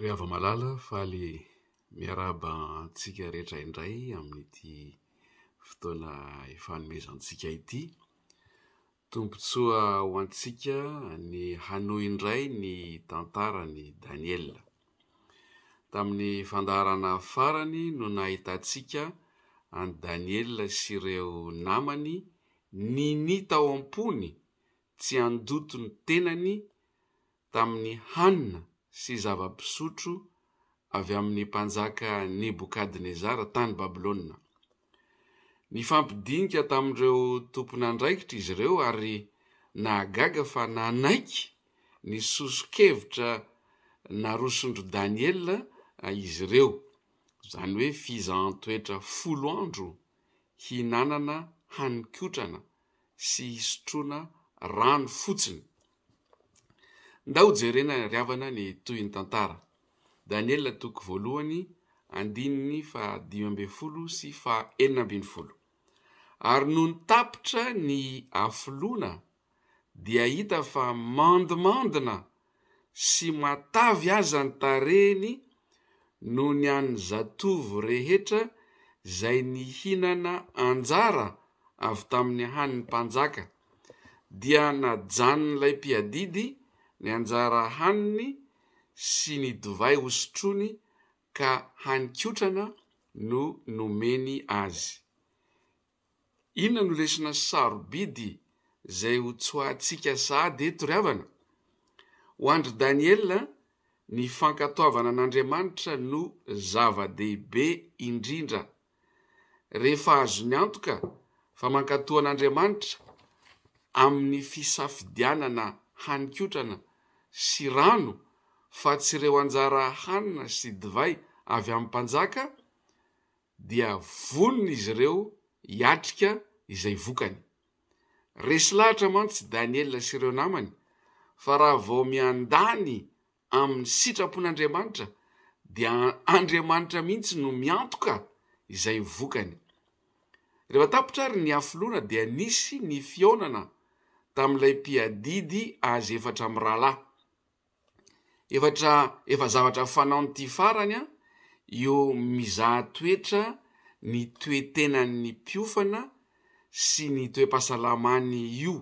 rehhava-malala fahaly miarabatsika rehetra indray amin'nyty fotoana efanomezantsika ity tompontsoa ho antsika ny hano indray ny tantarany daniela tamin'ny fandarana farany no nahitatsika any daniela sy reo namany ny ny tao am-pony tsy andoto ny tenany tamin'ny hanina sy zava-pisotro avy amin'ny mpanjaka nebokadnezara tany babilôna ny fampidinika tamin'ireo tomponandraikitra izy ireo ary na gaga fa nanaiky ny soso-kevitra narosondro daniel ah, izy ireo zany hoe fizahantoetra folo andro hinanana hanikotrana sy hisotroana rano fotsiny aoeatary no ny tapitra ny afolona dia hita fa mandimandina sy matavy aza ny tareny no ny anny zatovo rehetra zay nihinana anjara avy tamin'ny hanyny mpanjaka dia najanon'ilay mpiadidy ny anjara haniny sy ny dovay hosotrony ka haninkotrana no nomeny azy inona no lesina sarobidy zay ho ts oantsika sade toriavana ho andry daniel ny fankatoavana an'andriamanitra no zava-dehibe indrindra rehefa azony antoka fa mankatoan'andriamanitra amin'ny fisafidianana hanikotrana sy rano fa tsy reo anjara hanina sy divay avy am'mpanjaka dia vonony izy reo iatrika izay vokany resy lahatra manotsy daniela sy reo namany fa raha vao miandany amin'ny sitrapon'andriamanitra dia andriamanitra mihintsy no miantoka izay vokany rehefatapitra ry ny afiloana dia nisy ny fionana tam'ilay mpiadidy azy efatra mraalahy efatra efa zavatra fanaony ty farany a eo mizaha toetra ny toe tena'ny mpiofana sy ny toempahasalamany io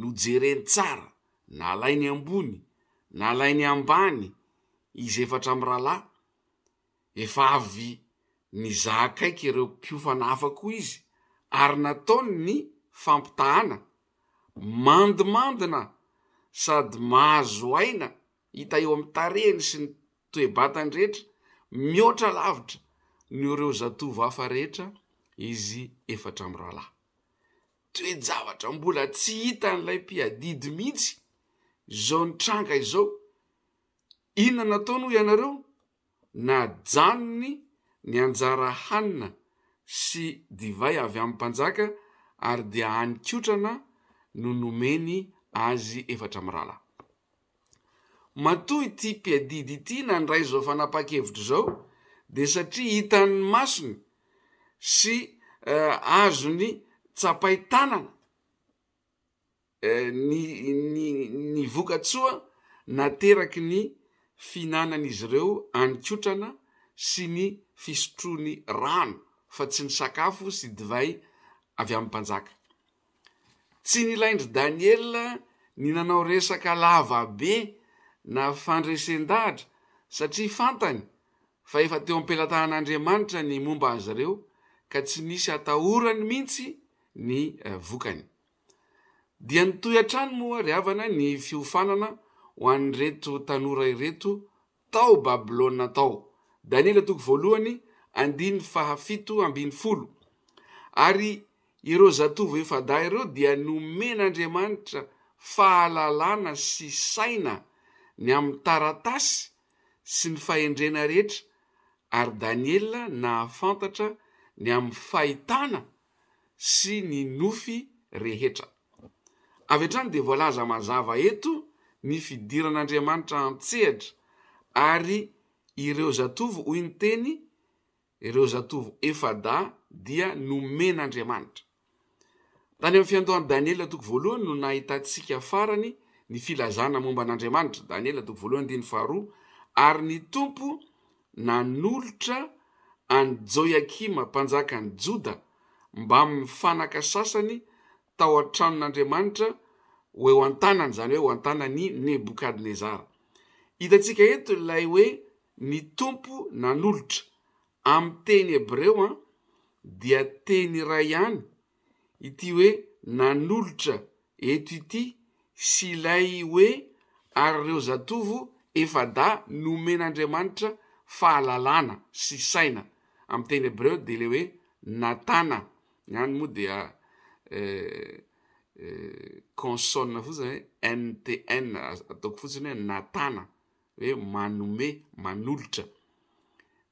no jereny tsara na lainy ambony na lai ny ambany izy efatra am rahalahy efa avy ny zaha kaiky ireo piofana afa koa izy ary nataony ny fampitahana mandimandina sady mahazo aina hita eo am'y tarehny sy ny toebatany rehetra mioatra lavitra nyoreo zatova hafa rehetra izy efatra m rahalahy toejavatra mbola tsy hita n'lay mpiadidy mihitsy zao ny tranga izao inona nataonoho ianareo na janony ny anjara hanina sy divay avy am' mpanjaka ary dea anikotrana no nomeny azy efatra m rahalahy matohy ty piadidy ity nandray zao fanapa-kevitra zao de satria hitan'ny masony sy eh, azo ny tsapai tanana eh, ny ny ny voka tsoa nateraky ny fihinananyizy reo anykotrana sy ny fisotrony rano fa tsy ny sakafo sy divay avy am' panjaka tsy ny laindry daniel ny nanao resaky lava be na fandresen-dahatra satria fantany fa efa teo ampelatahan'andriamanitra ny momba azy reo ka tsy misy atahorany mihitsy ny eh, vokany dia nitoy antrano moary avana ny fiofanana ho anyreto tanora ireto tao babilôa tao ary ireo zatovo ifada ireo dia nomen'andriamanitra fahalalàna sy saina ny am'y taratasy sy ny fahendrena rehetra ary daniela na afantatra ny amn'ny fahitana sy ny nofy rehetra avy ea-trany de voalaza mazava eto ny fidiran'andriamanitra antsehatra ary ireo zatovo oy ny teny ireo zatovo efada dia nomen'andriamanitra tany am'ny fiantoany daniela toko voalohany no nahitatsika farany nyfilazana momban'andriamanitra daniela too voalohany diny faharoa ary ny tompo nanolotra any joiakima mpanjaka ny joda mbammifanaka sasany tao an-tranon'andriamanitra hoe o an-tanany zany hoe o an-tanany nebokadnezar itatsika eto ilay oe ny tompo nanolotra am'ny teny hebreo a dia teny ray ihany ity hoe nanolotra eto ity sy ilay hoe ary reo zatovo efa da nome n'andriamanitra fahalalàna sy saina amy teneb reo de le hoe natana nany moa dea eh, eh, consona fozany hoe ntn ataoko fotsiny hoe natana hoe manome manolotra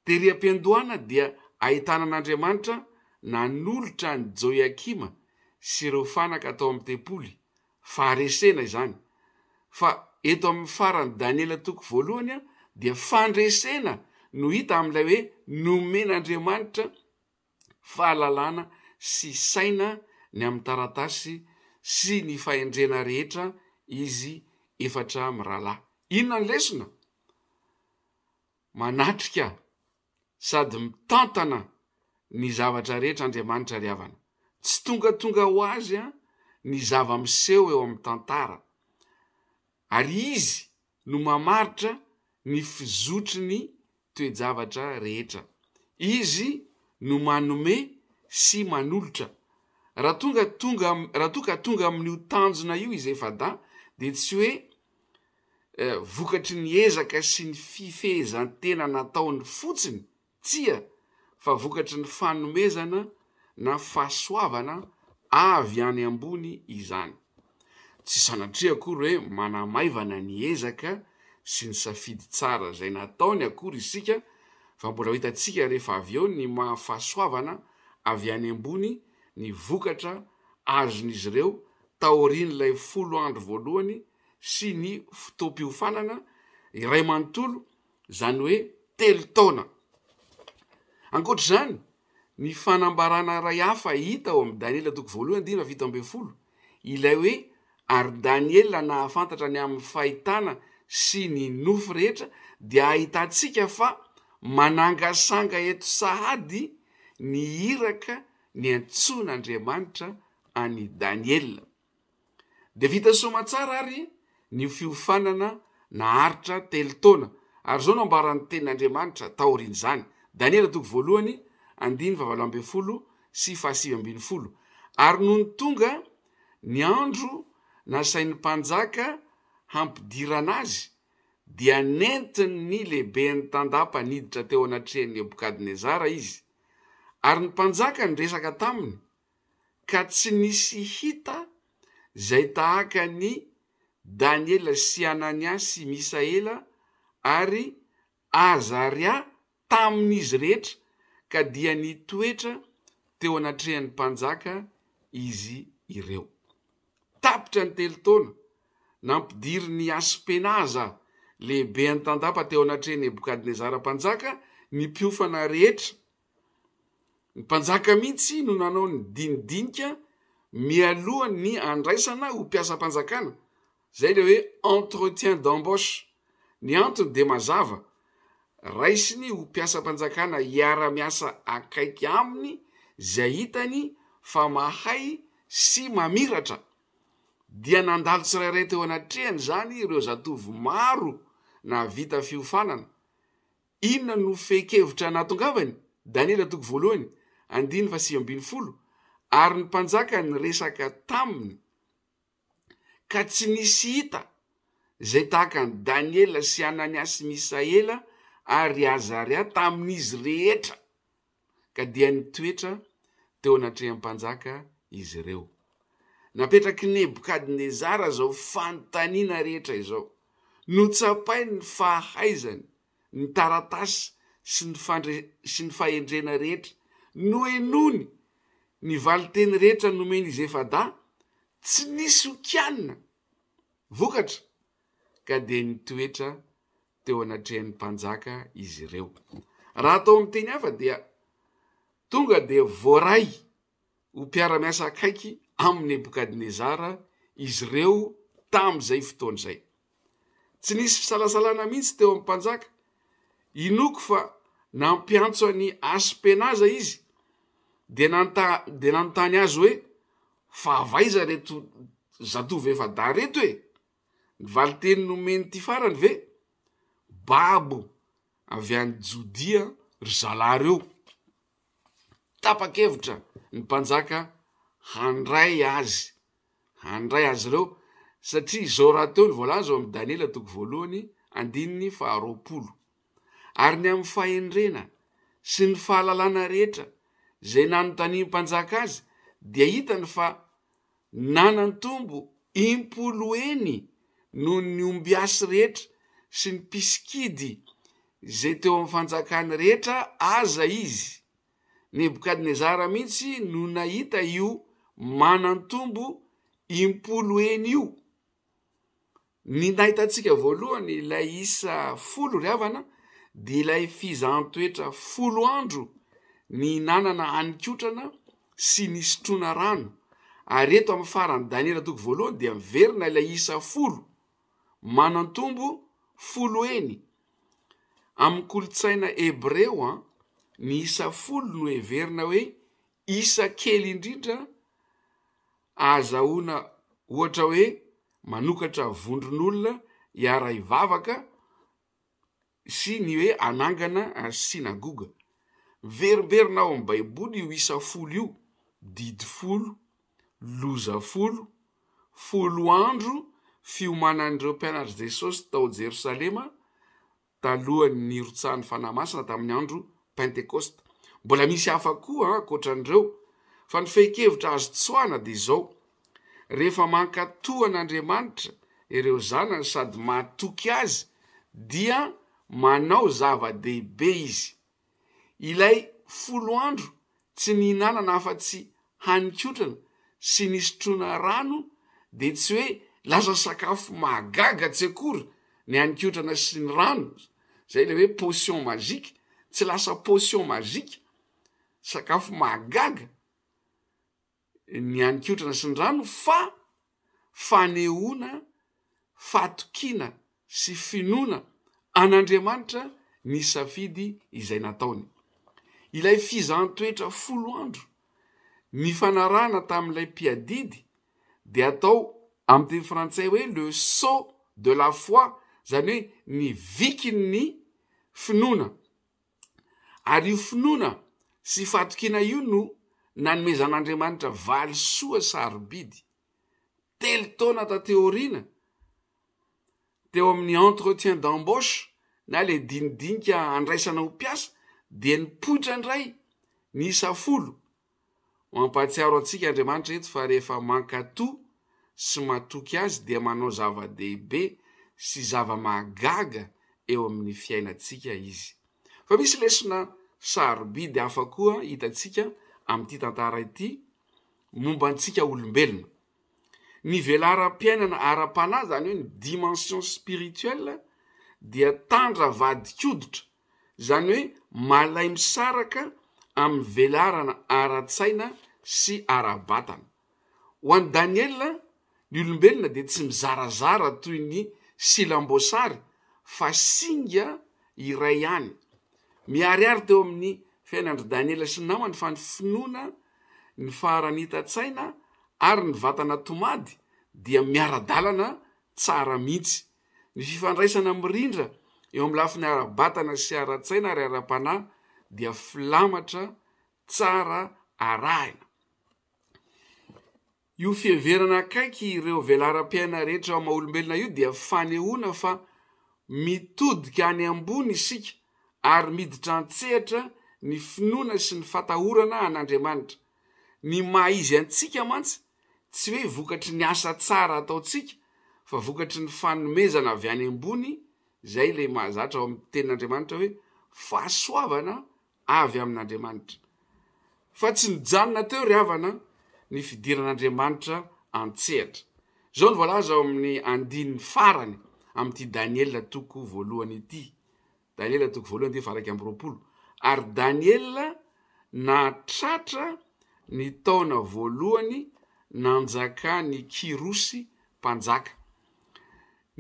teriam-piandohana dia ahitana an'andriamanitra nanolotra ny joyakima sy reo fanaka atao amy tepoly faharesena izany fa eto am'ny farany daniela toko voalohany a dia fandresena no hita am'ilay oe nomenaandriamanitra fahalalàna sy saina ny am'ny taratasy sy ny faendrena rehetra izy efatra mi ralahy inona ny lesina manatrika sady mitantana ny zavatra rehetra andriamanitra ry avana tsy tonga tonga ho azy a ny zava-miseho eo am'ny tantara ary izy no mamaritra ny fizotriny toejavatra rehetra izy no manome sy manolotra raha tonga tonga am- raha toka tonga amin'nyo tanjona io izy efada de tsy hoe e, vokatry ny ezaka sy ny fifehzan tena nataony fotsiny tia fa vokatry ny fanomezana na fahasoavana avy any ambony izany tsy sanatria akory oe manamaivana ny ezaka sy ny safidy tsara zay nataony akory isika fa mbola oitantsika rehefa avy eo ny mahafahasoavana avy any ambony ny vokatra azon'izy reo taorin'lay folo andro voalohany sy ny fitompiofanana iray manontolo zany oe telo taona ankoatr' zany ny fanambarana ray hafa hita ao am'ny daniela toko voalohany diviambefolo ilay hoe ary daniela nahafantatra ny amin'ny fahitana sy ny nofo rehetra di ahitatsika fa manangasanga eto sahady ny hiraka ny antson'andriamanitra any daniela de vitasomatsara ary ny fiofanana naharitra telotaona ary zao nombaran'ny ten'andriamanitra taorin' zany daniela toko voalohany olssfol ary no ny tonga ny andro nasai ny mpanjaka hampidirana azy dia nentiny ny lehibeny tandapaniditra teo anatrehan'ny abokadnezara izy ary ny mpanjaka ny resaka taminy ka tsy nisy hita zay tahaka ny daniela sy anania sy misa ela ary azaria tamin'izy rehetra Kad diyan ni twet, te wana chen panzaka, izi irew. Tap chan tel ton, nanp dir ni aspenaza, le beyan tanda pa te wana chen e bukad ne zara panzaka, ni piw fana reyet. Panzaka min si, nou nanon din dinka, mi alou ni an reysan na ou pya sa panzakan, zè lewe entretyen danbosh, ni anton demazav, raisiny ho mpiasampanjakana iara-miasa akaiky aminy zay itany fa mahay sy mamiratra dia nandalo tsirairayt eo anatrehany zany reo zatovy maro na vita fiofanana inona no fekevitra natongavany daniela t vany ary ny mpanjaka ny resaka taminy ka tsy nisy ita zay tahaka ny daniela sy ananiasy misa ela ary azaria tamin'izy rehetra ka dia ny toetra teo anatrehampanjaka izy ireo napetraky ny ebokadnezara zao fantaniana rehetra izao notsapainy ny fahaizany ny taratasy sy ny fandr- sy ny faendrena rehetra no enony ny vali teny rehetra nomeny izy efa da tsy nisy okianina vokatra ka dia ny toetra teo anatrehan'ny mpanjaka izy reo raha atao amy teny afa dia tonga de voaray ho mpiara miasa akaiky amy nebokadnezara izy reo tam'izay fotoan' zay tsy nisy fisalasalana mihitsy teo amy panjaka inoko fa nampiantso any aspenaza izy de nanta de nanontany azy hoe fa vaiza reto zatovy efa da reto oe nyvali teny nomeny ty farany ve babo avy any jodia ry zalay reo tapakevitra ny mpanjaka handray azy handray azy reo satria zao raha teo ny voalaza ao amy daniela toko voalohany andininy faharoapolo ary ny amy faendrena sy ny fahalalana rehetra zay nanotany mpanjaka azy de hitany fa nanany tombo impolo eny noho ny omby asy rehetra sy ny pisikidy zay teo ami'y fanjakany rehetra aza izy nebokadnezara mihitsy no nahita io manany tombo impolo eny io ny nahitatsika voalohany ilay isa folo ry avana de ilay fizantoetra folo andro ny nanana anikotrana sy ny sitrona rano ary eto am'ny farany daniela toko voalohany de mverina ilay isa folo manan tombo folo eny am'y kolontsaina hebreo a ah, ny isa folo no everina hoe isa kely indrindra azahoina ohatra oe manokatra vondron'olona iara ivavaka sy ny oe anangana a sinagoga veromberina ao amiy baiboly io isa folo io didy folo loza folo folo andro fiomanan'ireo mpianatr' jesosy tao jerosalema talohany ny rotsahan'ny fanamasina tamin'ny andro pentekôsta mbola misy hafa koaa akoatran'ireo ah, fa ny feikevitra azo tsoana de zao rehefa mankatohan'andriamanitra ireo zanany sady matoky azy dia manao zava-dehibe izy ilay folo andro tsy ny inanana afa-tsy hanikotrana sy nysitroana rano de tsy hoe lasa sakafo magaga tseakory ny anikotrana sy ny rano zay le hoe potion mazika tsy lasa potion mazika sakafo magaga ny aninkotrana sy ny rano fa fanehona fatokina sy finona an'andriamanitra ny safidy izay nataony ilay fizantoetra folo andro ny fanarana tami'lay mpiadidy de atao am'tey frantsay hoe le sau de la foi zany hoe ny vikiny ny finoana ary o finoana sy fatokina io no nanomezan'andriamanitra valysoa sarobidy telo taona tateorina teo amin'ny entretien d'ambôche na le dinidinika andraisana ho piasa dea ny poitra indray ny isafolo mampatsiaro antsika andriamanitra eto fa rehefa mankato sy matoky azy dia manao zava-deibe sy zava-magaga eo amin'ny fiainatsika izy fa misy lesina sarobidy afa koa hitatsika am'ity tantara ity momba antsika olombelona ny velarampiainana ara-pala zany hoe ny dimension spirituell dia tandra vadikoditra zany hoe malay misaraka amn'y velarana ara-tsaina sy ara-batana ho an'ny daniela ny olombelona de tsy mizarazara toy ny silamboasary fa singa iray ihany miaryary teo amin'ny fiainan-dry daniela si namany fa ny finoana ny faharanita-tsaina ary ny vatana tomady dia miara-dalana tsara mihitsy ny fifandraisana mirindra eo amny lafi ny ara-batana sy ara-tsaina ary ara-panay dia filamatra tsara arahina io fiheverana akaiky reo velaaram-piana rehetra a am'ma olombelona io dia fanehona fa mitodika any ambony isika ary miditra an-tsehitra ny finoana sy ny fatahorana an'andriamanitra ny maizy antsika mantsy tsy hoe vokatry ny asa tsara ataotsika fa vokatry ny fanomezana avy any ambony zay le mahazatra ao amn'ny tenin'andriamanitra hoe fahasoavana avy amin'andriamanitra fa tsy ny janona teoravana ny fidiran'andriamanitra antsehatra zao ny voalaza ao amin'ny andin'ny farany am'yity daniela toko voalohany ty daniela toko volohany ty faraiky amyroapolo ary daniela natratra ny taona voalohany nanjaka ny kirosy mpanjaka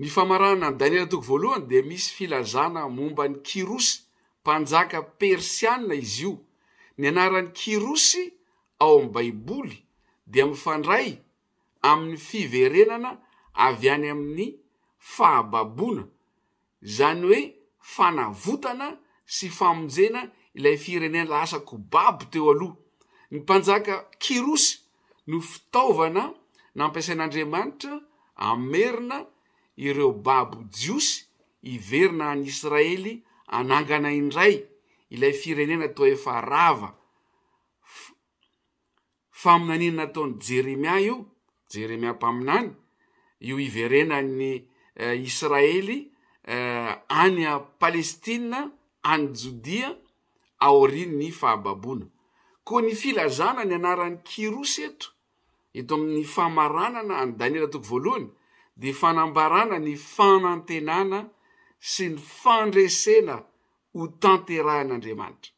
ny famarana daniela toko voalohany de misy filazana momban'ny kirosy mpanjaka persianna izy io ny anaran'ny kirosy ao am'y baiboly de mifandray amin'ny fiverenana avy any amin'ny fahababona zany hoe fanavotana sy famonjena ilay firenena lasako babo teo aloha ny mpanjaka kirosy no fitaovana nampiasain'andriamanitra amerina ireo babo jiosy iverina any israely anangana indray ilay firenena to efa rava faminanina nataony jeremia io jeremia mpaminany io iverenany eh, israely eh, any a palestia any jodia aoriny ny fahababona ko ny filazana ny anaran'ny kirosy eto eto amin'ny famaranana any daniela atoko voalohany de fanambarana ny fanantenana sy ny fandresena ho tanterahan'andriamanitra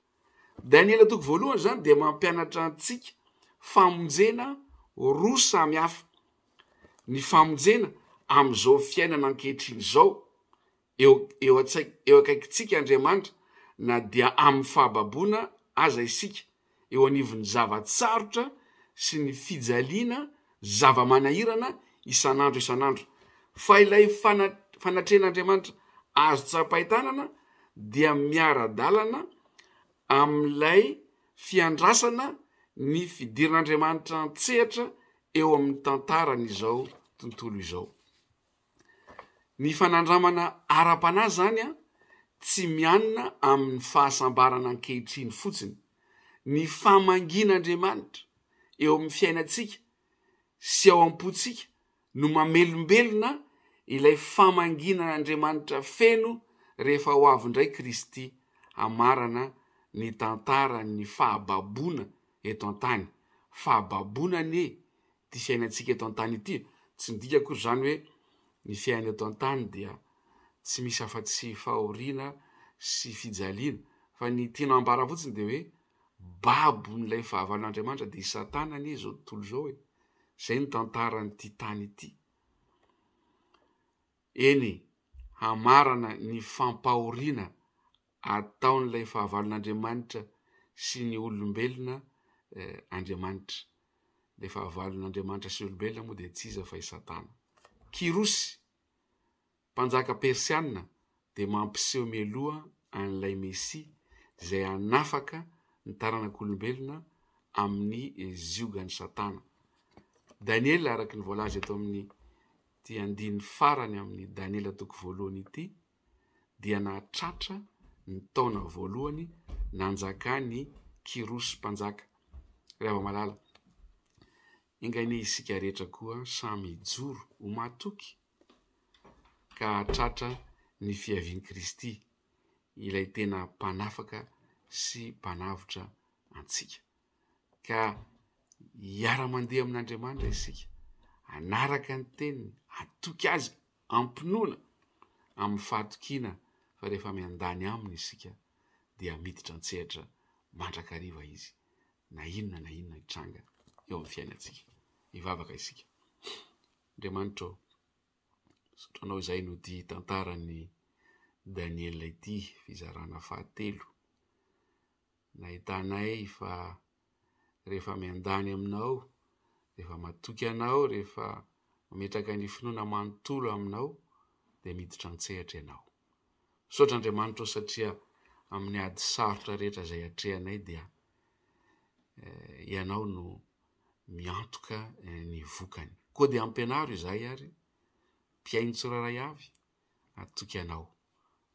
daniela atoko voalohany zany de mampianatra antsika famonjena ro samy hafa ny famonjena am'izao fiainana an-kehitrin' zao eoeo atsi eo akaikitsika andriamanitra na dia amn'y fahababona aza isika eo anivon'ny zavatsarotra sy ny fijaliana zava-manahirana isan'andro isan'andro fa ilay fana- fanatren'andriamanitra azo tsapahitanana dia miara-dalana am'lay fiandrasana ny fidirin'andriamanitra antsehatra eo amin'ny tantaran' izao tontolo izao ny fanandramana ara-panay zany a tsy mianina amin'ny fahasambarana an-kehitriny fotsiny ny famanginaandriamanitra eo amn'ny fiainatsika sy ao am-potsika no mamelombelona ilay famanginan'andriamanitra feno rehefa ho aviindray kristy amarana ny tantaran'ny fahababoana eto antany fa babona anye ty fiainatsika eto antany ity tsy nidikakory zany hoe ny fiainy eto antany dia tsy misy afa-tsy fahorina sy fijaliana fa ny tina ambara fotsiny de hoe babo n'lay fahavalon'andriamanitra de isatana anye zao tontolo zao oe zay ny tantaran' ty tany ity eny hamarana ny fampahoriana atao n'lay fahavalon'andriamanitra sy ny olombelona Eh, andriamanitraeefaavalon'andriamanitra sy olombelona moa de ts iza sana kirosy mpanjaka persianna de mampiseho meloha an'ilay mesi zay anafaka ny taranak'olombelona amin'ny eh, ziogan'ny satana daniel araky ny voalazy ato amin'ny ti andin'ny farany amin'ny daniel toko voalohany ity dia natratra ny taona voalohany nanjaka ny kirosy mpanjaka rah ava malala ingany isika rehetra koa samy joro ho matoky ka atratra ny fiaviany kristy ilay tena mpanafaka sy mpanavitra antsika ka iara-mandeha amin'n'andriamanitra isika anaraka ny teniny atoky azy ampinoana amn'ny fahatokina fa rehefa mian-dany aminy isika dia miditra an-tsehatra mandrak'ariva izy nintannazay no ty tantarany danielay ty fizarana fahatelo nahitanay fa rehefa mindany aminao rehefa matoky anao rehefa metraka ny finoana manontolo aminao de miditra ntsehatry anao sotra andriamanitra o satria amin'ny ady sarotra rehetra zay atrehanay da Eh, ianao no miantoka eh, ny vokany koa de ampianaro izay ary mpiaino tsorairay avy atok ianao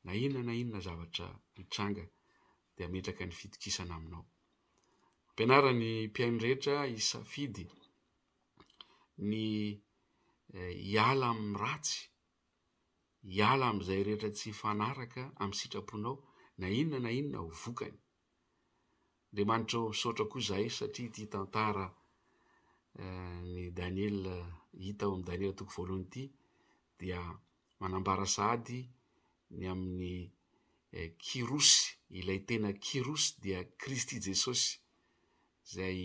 na inona na inona zavatra hitranga de metraka ny fidikisana aminao ampianara ny mpiaino rehetra hisafidy ny eh, iala amy ratsy iala am'izay rehetra tsy fanaraka am'ny sitraponao na inona na inona ho vokany andriamanitra eo saotra koa zahy satria ity tantara eh, ny daniel eh, hita ao am'ny daniel atoko voalohany ity dia manambara sahady ny amin'ny eh, kirosy ilay tena kirosy dia kristy jesosy zay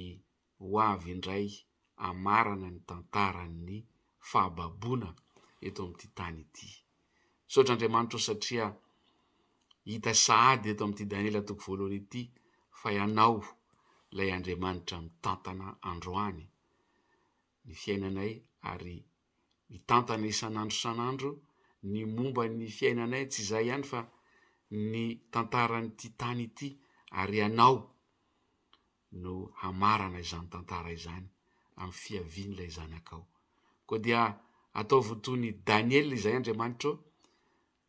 ho avy indray amarana ny tantara ny fahababona eto amty tany ity saotra andriamanitra eo satria hita sahady eto am' ty daniela atoko voalohanyity fa ianao lay andriamanitra m tantana androany ny fiainanay ary mitantana isan'andro isan'andro ny momba ny fiainanay tsy izay ihany fa ny tantaranyty tany ity ary ianao no hamarana izany tantara izany amy fiaviany lay zanakao koa dia atao votony daniel izay andreamanitrao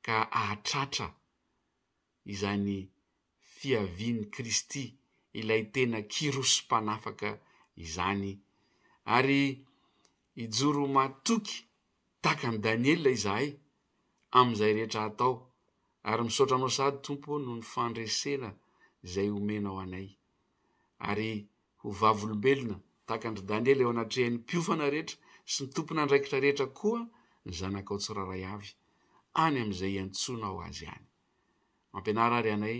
ka ahatratra izany fiavian'ny kristy ilay tena kiroso mpanafaka izany ary ijoro matoky taakany daniely lay zahay amn'izay rehetra atao ary misaotra nao sady tompo no ny fandresena zay omenao anay ary ho vavolombelona takandry daniely eo anatrehan'ny piofana rehetra sy ny tompony andraikitra rehetra koa ny zanaka ao tsoraray avy any am'izay antsona ao azy hany mampianara ary anay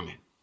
Amén.